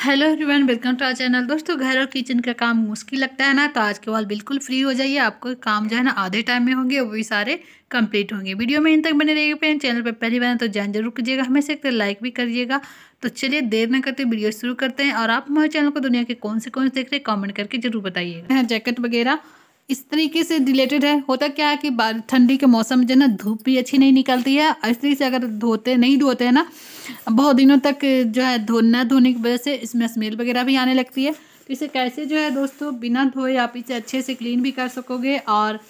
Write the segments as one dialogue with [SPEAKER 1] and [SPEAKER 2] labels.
[SPEAKER 1] hello everyone welcome to our channel दोस्तों घर और किचन का काम मुश्किल लगता है ना तो आज के बाद बिल्कुल फ्री हो जाइए आपको काम जो है ना आधे टाइम में होंगे वो भी सारे कंप्लीट होंगे वीडियो में इन तक बने रहिएगा फ्रेंड चैनल पर पहली बार तो जान जरूर कीजिएगा हमें से लाइक भी करिएगा तो चलिए देर ना करते वीडियो शुरू करते हैं और आप हमारे चैनल को दुनिया के कौन से कौन से देख रहे हैं कॉमेंट करके जरूर बताइएगा जैकेट वगैरह इस तरीके से रिलेटेड है होता क्या है कि ठंडी के मौसम में जो ना धूप भी अच्छी नहीं निकलती है इस तरीके से अगर धोते नहीं धोते हैं ना बहुत दिनों तक जो है धोना धोने की वजह से इसमें स्मेल वगैरह भी आने लगती है तो इसे कैसे जो है दोस्तों बिना धोए आप इसे अच्छे से क्लीन भी कर सकोगे और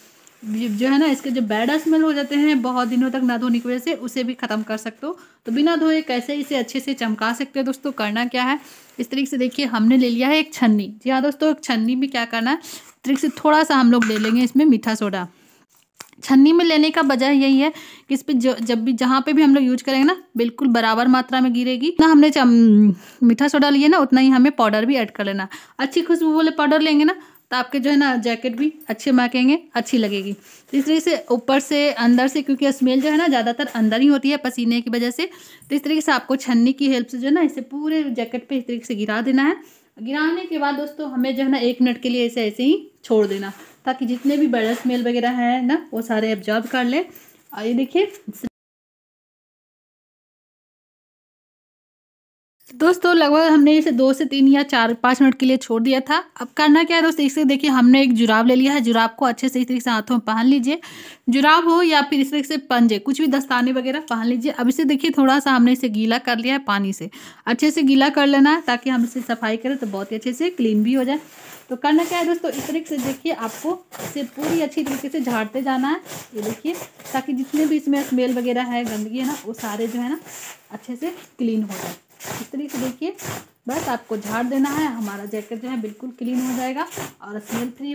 [SPEAKER 1] जो है ना इसके जो बैड स्मेल हो जाते हैं बहुत दिनों तक ना धोने की वजह से उसे भी ख़त्म कर सकते हो तो बिना धोए कैसे इसे अच्छे से चमका सकते हो दोस्तों करना क्या है इस तरीके से देखिए हमने ले लिया है एक छन्नी जी हाँ दोस्तों एक छन्नी में क्या करना है से थोड़ा सा हम लोग ले लेंगे इसमें मीठा सोडा छन्नी में लेने का वजह यही है कि इस पर जब भी जहाँ पे भी हम लोग यूज करेंगे ना बिल्कुल बराबर मात्रा में गिरेगी ना हमने मीठा सोडा लिए ना उतना ही हमें पाउडर भी ऐड कर लेना अच्छी खुशबू वाले पाउडर लेंगे ना तो आपके जो है ना जैकेट भी अच्छे महकेंगे अच्छी लगेगी तो इस तरीके से ऊपर से अंदर से क्योंकि स्मेल जो है ना ज़्यादातर अंदर ही होती है पसीने की वजह से तो इस तरीके से आपको छन्नी की हेल्प से जो है ना इसे पूरे जैकेट पे इस तरीके से गिरा देना है गिराने के बाद दोस्तों हमें जो है ना एक मिनट के लिए ऐसे ऐसे ही छोड़ देना ताकि जितने भी बैड स्मेल वगैरह है ना वो सारे एब्जॉर्ब कर ले और ये देखिए दोस्तों लगभग हमने इसे दो से तीन या चार पाँच मिनट के लिए छोड़ दिया था अब करना क्या है दोस्तों इसे देखिए हमने एक जुराब ले लिया है जुराब को अच्छे से इस तरीके से हाथों में पहन लीजिए जुराब हो या फिर इस तरीके से पंजे कुछ भी दस्ताने वगैरह पहन लीजिए अब इसे देखिए थोड़ा सा हमने इसे गीला कर लिया है पानी से अच्छे से गीला कर लेना है ताकि हम इसे सफाई करें तो बहुत ही अच्छे से क्लीन भी हो जाए तो करना क्या है दोस्तों इस तरीके से देखिए आपको इसे पूरी अच्छी तरीके से झाड़ते जाना है ये देखिए ताकि जितने भी इसमें स्मेल वगैरह है गंदगी है ना वो सारे जो है ना अच्छे से क्लीन हो जाए इस तरीके से देखिए बस आपको झाड़ देना है हमारा जैकेट जो है बिल्कुल क्लीन हो जाएगा और स्मेल फ्री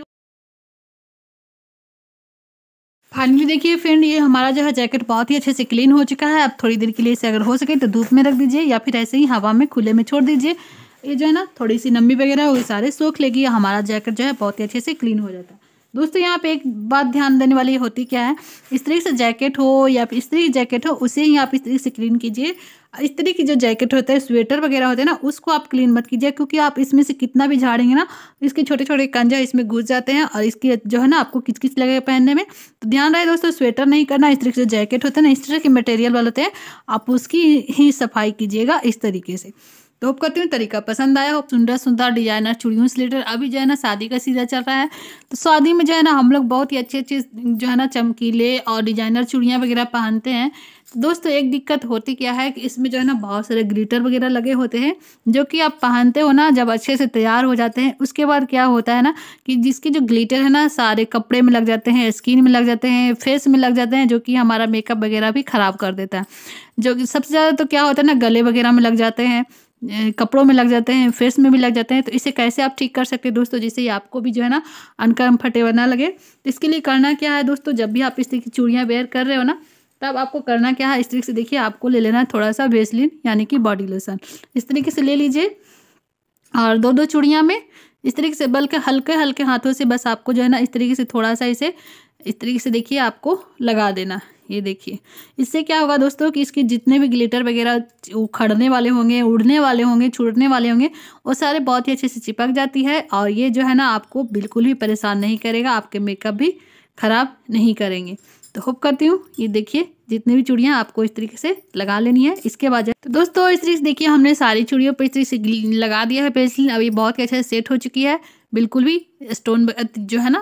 [SPEAKER 1] फाइनली देखिए फ्रेंड ये हमारा जो है जैकेट बहुत ही अच्छे से क्लीन हो चुका है अब थोड़ी देर के लिए इसे अगर हो सके तो धूप में रख दीजिए या फिर ऐसे ही हवा में खुले में छोड़ दीजिए ये जो है ना थोड़ी सी नमी वगैरह वो सारे सोख लेगी हमारा जैकेट जो है बहुत ही अच्छे से क्लीन हो जाता है दोस्तों यहाँ पे एक बात ध्यान देने वाली होती क्या है इस से जैकेट हो या फिर स्त्री की जैकेट हो उसे ही आप इस से क्लीन कीजिए स्त्री की जो जैकेट होता है स्वेटर वगैरह होते हैं ना उसको आप क्लीन मत कीजिए क्योंकि आप इसमें से कितना भी झाड़ेंगे ना इसके छोटे छोटे कंजा इसमें घुस जाते हैं और इसकी जो है ना आपको किच किच लगेगा पहनने में तो ध्यान रहे दोस्तों स्वेटर नहीं करना इस तरह से जैकेट होते हैं ना इस तरह के मटेरियल वाले होते हैं आप उसकी ही सफाई कीजिएगा इस तरीके से तो होप करती हूँ तरीका पसंद आया हो सुंदर सुंदर डिजाइनर चूड़ियों स्लेटर अभी जो है ना शादी का सीज़न चल रहा है तो शादी में जो है ना हम लोग बहुत ही अच्छे अच्छे जो है ना चमकीले और डिजाइनर चूड़ियाँ वगैरह पहनते हैं तो दोस्तों एक दिक्कत होती क्या है कि इसमें जो है ना बहुत सारे ग्लिटर वगैरह लगे होते हैं जो कि आप पहनते हो ना जब अच्छे से तैयार हो जाते हैं उसके बाद क्या होता है ना कि जिसके जो ग्लिटर है ना सारे कपड़े में लग जाते हैं स्किन में लग जाते हैं फेस में लग जाते हैं जो कि हमारा मेकअप वगैरह भी ख़राब कर देता है जो कि सबसे ज़्यादा तो क्या होता है ना गले वगैरह में लग जाते हैं कपड़ों में लग जाते हैं फेस में भी लग जाते हैं तो इसे कैसे आप ठीक कर सकते हैं दोस्तों जिससे ये आपको भी जो है ना अनकम्फर्टेबल ना लगे तो इसके लिए करना क्या है दोस्तों जब भी आप इस तरह की चूड़ियाँ वेयर कर रहे हो ना तब आपको करना क्या है इस तरीके से देखिए आपको ले लेना है थोड़ा सा वेसलिन यानी कि बॉडी लोशन इस तरीके से ले लीजिए और दो दो चूड़ियाँ में इस तरीके से बल्कि हल्के हल्के हाथों से बस आपको जो है ना इस तरीके से थोड़ा सा इसे इस तरीके से देखिए आपको लगा देना ये देखिए इससे क्या होगा दोस्तों कि इसके जितने भी ग्लिटर वगैरह उखड़ने वाले होंगे उड़ने वाले होंगे छूटने वाले होंगे वो सारे बहुत ही अच्छे से चिपक जाती है और ये जो है ना आपको बिल्कुल भी परेशान नहीं करेगा आपके मेकअप भी ख़राब नहीं करेंगे तो होप करती हूँ ये देखिए जितनी भी चूड़ियाँ आपको इस तरीके से लगा लेनी है इसके बाद तो दोस्तों इस तरीके से देखिए हमने सारी चूड़ियों पर इस तरीके से लगा दिया है पेंसिल अब ये बहुत ही अच्छे से सेट हो चुकी है बिल्कुल भी स्टोन जो है ना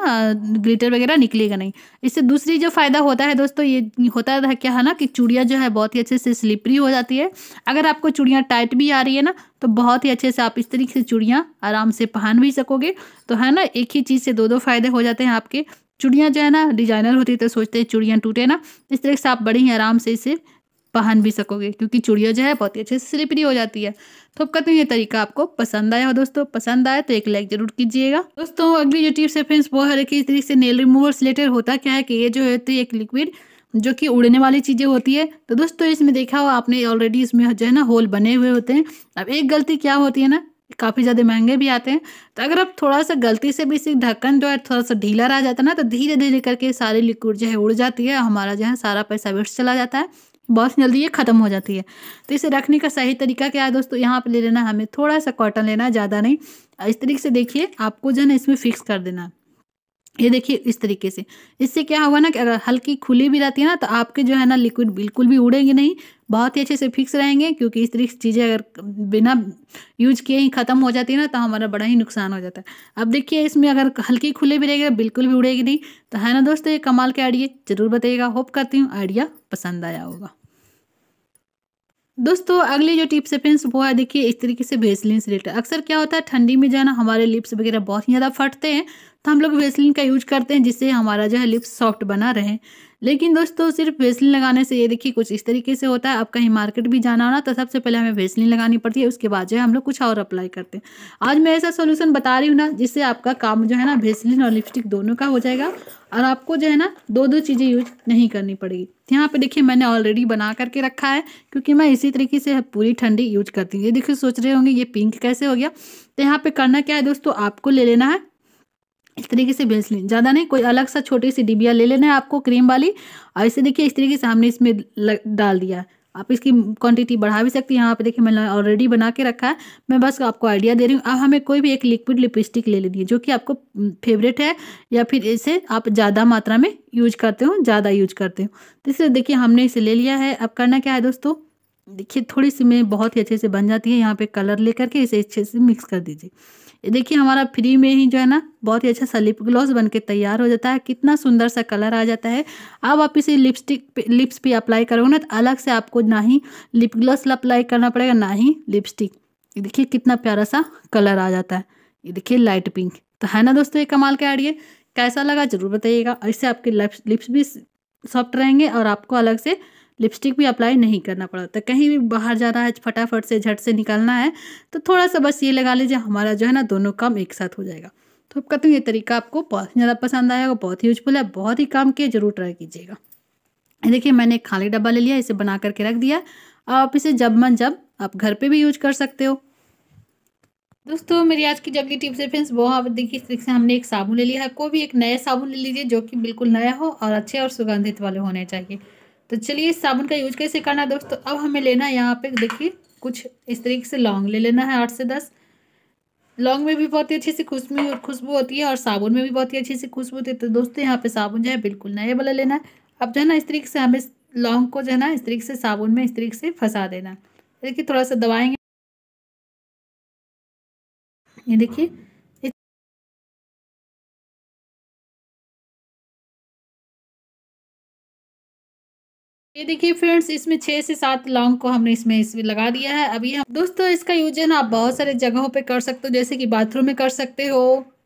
[SPEAKER 1] ग्लिटर वगैरह निकलेगा नहीं इससे दूसरी जो फ़ायदा होता है दोस्तों ये होता था क्या है ना कि चूड़ियाँ जो है बहुत ही अच्छे से स्लिपरी हो जाती है अगर आपको चूड़ियाँ टाइट भी आ रही है ना तो बहुत ही अच्छे से आप इस तरीके से चूड़ियाँ आराम से पहन भी सकोगे तो है ना एक ही चीज़ से दो दो फायदे हो जाते हैं आपके चूड़ियाँ जो है ना डिजाइनर होती तो सोचते हैं चूड़ियाँ टूटे ना इस तरह से आप बड़े ही आराम से इसे पहन भी सकोगे क्योंकि चुड़िया जो है बहुत ही अच्छे से स्लिपरी हो जाती है तो अब कहते हैं ये तरीका आपको पसंद आया हो दोस्तों पसंद आया तो एक लाइक जरूर कीजिएगा दोस्तों अगली जो टिप्स है फ्रेंड्स वो है कि इस तरीके से नेल रिमूवर रिलेटेड होता क्या है कि ये जो है तो एक लिक्विड जो कि उड़ने वाली चीज़ें होती है तो दोस्तों इसमें देखा हो आपने ऑलरेडी इसमें जो है ना होल बने हुए होते हैं अब एक गलती क्या होती है ना काफ़ी ज़्यादा महंगे भी आते हैं तो अगर आप थोड़ा सा गलती से भी इसे ढक्कन जो है थोड़ा सा ढीला रह जाता है ना तो धीरे धीरे करके सारी लिक्विड जो है उड़ जाती है हमारा जो है सारा पैसा वेस्ट चला जाता है बहुत जल्दी ये ख़त्म हो जाती है तो इसे रखने का सही तरीका क्या है दोस्तों यहाँ पर ले लेना हमें थोड़ा सा कॉटन लेना ज़्यादा नहीं इस तरीके से देखिए आपको जो है ना इसमें फिक्स कर देना ये देखिए इस तरीके से इससे क्या हुआ ना कि अगर हल्की खुली भी रहती है ना तो आपके जो है ना लिक्विड बिल्कुल भी उड़ेंगे नहीं बहुत ही अच्छे से फिक्स रहेंगे क्योंकि इस तरीके से चीज़ें अगर बिना यूज किए ही ख़त्म हो जाती है ना तो हमारा बड़ा ही नुकसान हो जाता है अब देखिए इसमें अगर हल्की खुले भी रहेगी बिल्कुल भी उड़ेगी नहीं तो है ना दोस्तों ये कमाल के आइडिया ज़रूर बताइएगा होप करती हूँ आइडिया पसंद आया होगा दोस्तों अगली जो टिप्स है फ्रेंड्स वो है देखिए इस तरीके से वेसलिन से रिलेटेड अक्सर क्या होता है ठंडी में जाना हमारे लिप्स वगैरह बहुत ही ज़्यादा फटते हैं तो हम लोग वेसलिन का यूज करते हैं जिससे हमारा जो है लिप्स सॉफ्ट बना रहे लेकिन दोस्तों सिर्फ वेसलिन लगाने से ये देखिए कुछ इस तरीके से होता है आप कहीं मार्केट भी जाना होना तो सबसे पहले हमें वेसलिन लगानी पड़ती है उसके बाद जो है हम लोग कुछ और अप्लाई करते हैं आज मैं ऐसा सोल्यूशन बता रही हूँ ना जिससे आपका काम जो है ना वेसलिन और लिपस्टिक दोनों का हो जाएगा और आपको जो है ना दो दो चीज़ें यूज नहीं करनी पड़ेगी यहाँ पे देखिए मैंने ऑलरेडी बना करके रखा है क्योंकि मैं इसी तरीके से पूरी ठंडी यूज करती हूँ ये देखिए सोच रहे होंगे ये पिंक कैसे हो गया तो यहाँ पे करना क्या है दोस्तों आपको ले लेना है इस तरीके से भेज लें ज़्यादा नहीं कोई अलग सा छोटी सी डिबिया ले लेना है आपको क्रीम वाली और इसे देखिए इस तरीके से हमने इसमें डाल दिया आप इसकी क्वांटिटी बढ़ा भी सकती हैं यहाँ पे देखिए मैंने ऑलरेडी बना के रखा है मैं बस आपको आइडिया दे रही हूँ अब हमें कोई भी एक लिक्विड लिपस्टिक ले लेनी है जो कि आपको फेवरेट है या फिर इसे आप ज़्यादा मात्रा में यूज करते हो ज़्यादा यूज करते हो तो इसलिए देखिए हमने इसे ले लिया है अब करना क्या है दोस्तों देखिए थोड़ी सी में बहुत ही अच्छे से बन जाती है यहाँ पे कलर ले करके इसे अच्छे से मिक्स कर दीजिए देखिए हमारा फ्री में ही जो है ना बहुत ही अच्छा सा लिप ग्लॉस बन के तैयार हो जाता है कितना सुंदर सा कलर आ जाता है अब आप इसे लिपस्टिक पे, लिप्स पे अप्लाई करोगे ना तो अलग से आपको ना ही लिप ग्लॉस अप्लाई करना पड़ेगा ना ही लिपस्टिक देखिए कितना प्यारा सा कलर आ जाता है ये देखिए लाइट पिंक तो है ना दोस्तों ये कमाल का आइडिया कैसा लगा जरूर बताइएगा इससे आपके लिप्स भी सॉफ्ट रहेंगे और आपको अलग से लिपस्टिक भी अप्लाई नहीं करना पड़ा तो कहीं भी बाहर जाना है फटाफट से झट से निकलना है तो थोड़ा सा बस ये लगा लीजिए हमारा जो है ना दोनों काम एक साथ हो जाएगा तो अब कहते हैं ये तरीका आपको बहुत ही ज़्यादा पसंद आएगा बहुत ही यूजफुल है बहुत ही काम किए जरूर ट्राई कीजिएगा देखिए मैंने एक खाली डब्बा ले लिया इसे बना करके रख दिया आप इसे जब मन जब आप घर पे भी यूज कर सकते हो दोस्तों मेरी आज की जब की टिप्स है फ्रेंड्स वो आप देखिए इस तरीके से हमने एक साबुन ले लिया है कोई भी एक नया साबुन ले लीजिए जो कि बिल्कुल नया हो और अच्छे और सुगंधित वाले होने चाहिए तो चलिए साबुन का यूज कैसे करना है दोस्तों तो अब हमें लेना है यहाँ पे देखिए कुछ इस तरीके से लौंग ले लेना है आठ से दस लौंग में भी बहुत ही अच्छी सी खुशबू खुशबू होती है और साबुन में भी बहुत ही अच्छी सी खुशबू होती है तो दोस्तों यहाँ पे साबुन जो है बिल्कुल नया वाला लेना है अब जो है ना इस तरीके से हमें लौंग को जो है ना इस तरीके से साबुन में इस तरीके से फंसा देना देखिए थोड़ा सा दबाएंगे ये देखिए ये देखिए फ्रेंड्स इसमें छः से सात लौंग को हमने इसमें इसमें लगा दिया है अभी हम दोस्तों इसका यूज है ना आप बहुत सारे जगहों पे कर सकते हो जैसे कि बाथरूम में कर सकते हो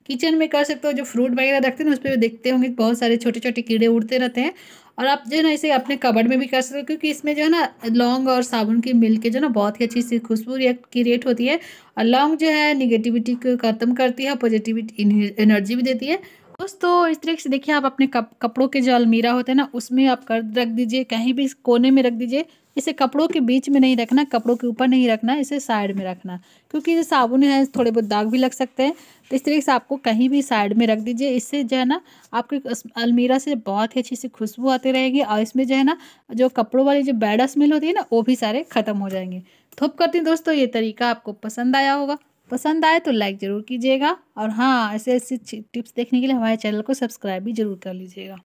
[SPEAKER 1] किचन में कर सकते हो जो फ्रूट वगैरह रखते हैं ना उस पर देखते होंगे बहुत सारे छोटे छोटे कीड़े उड़ते रहते हैं और आप जो है ना इसे अपने कबड़ में भी कर सकते हो क्योंकि इसमें जो है ना लौंग और साबुन की मिल के जो है ना बहुत ही अच्छी सी खुशबू क्रिएट होती है और लौंग जो है निगेटिविटी को ख़त्म करती है पॉजिटिविटी एनर्जी भी देती है दोस्तों इस तरीके से देखिए आप अपने कप, कपड़ों के जो अलमीरा होते हैं ना उसमें आप कर रख दीजिए कहीं भी कोने में रख दीजिए इसे कपड़ों के बीच में नहीं रखना कपड़ों के ऊपर नहीं रखना इसे साइड में रखना क्योंकि ये साबुन है थोड़े बहुत दाग भी लग सकते हैं तो इस तरीके से आपको कहीं भी साइड में रख दीजिए इससे जो है ना आपके अलमीरा से बहुत ही अच्छी सी खुशबू आती रहेगी और इसमें जो है ना जो कपड़ों वाली जो बैड स्मेल होती है ना वो भी सारे ख़त्म हो जाएंगे थोप तो करती हूँ दोस्तों ये तरीका आपको पसंद आया होगा पसंद आए तो लाइक ज़रूर कीजिएगा और हाँ ऐसे ऐसी टिप्स देखने के लिए हमारे चैनल को सब्सक्राइब भी ज़रूर कर लीजिएगा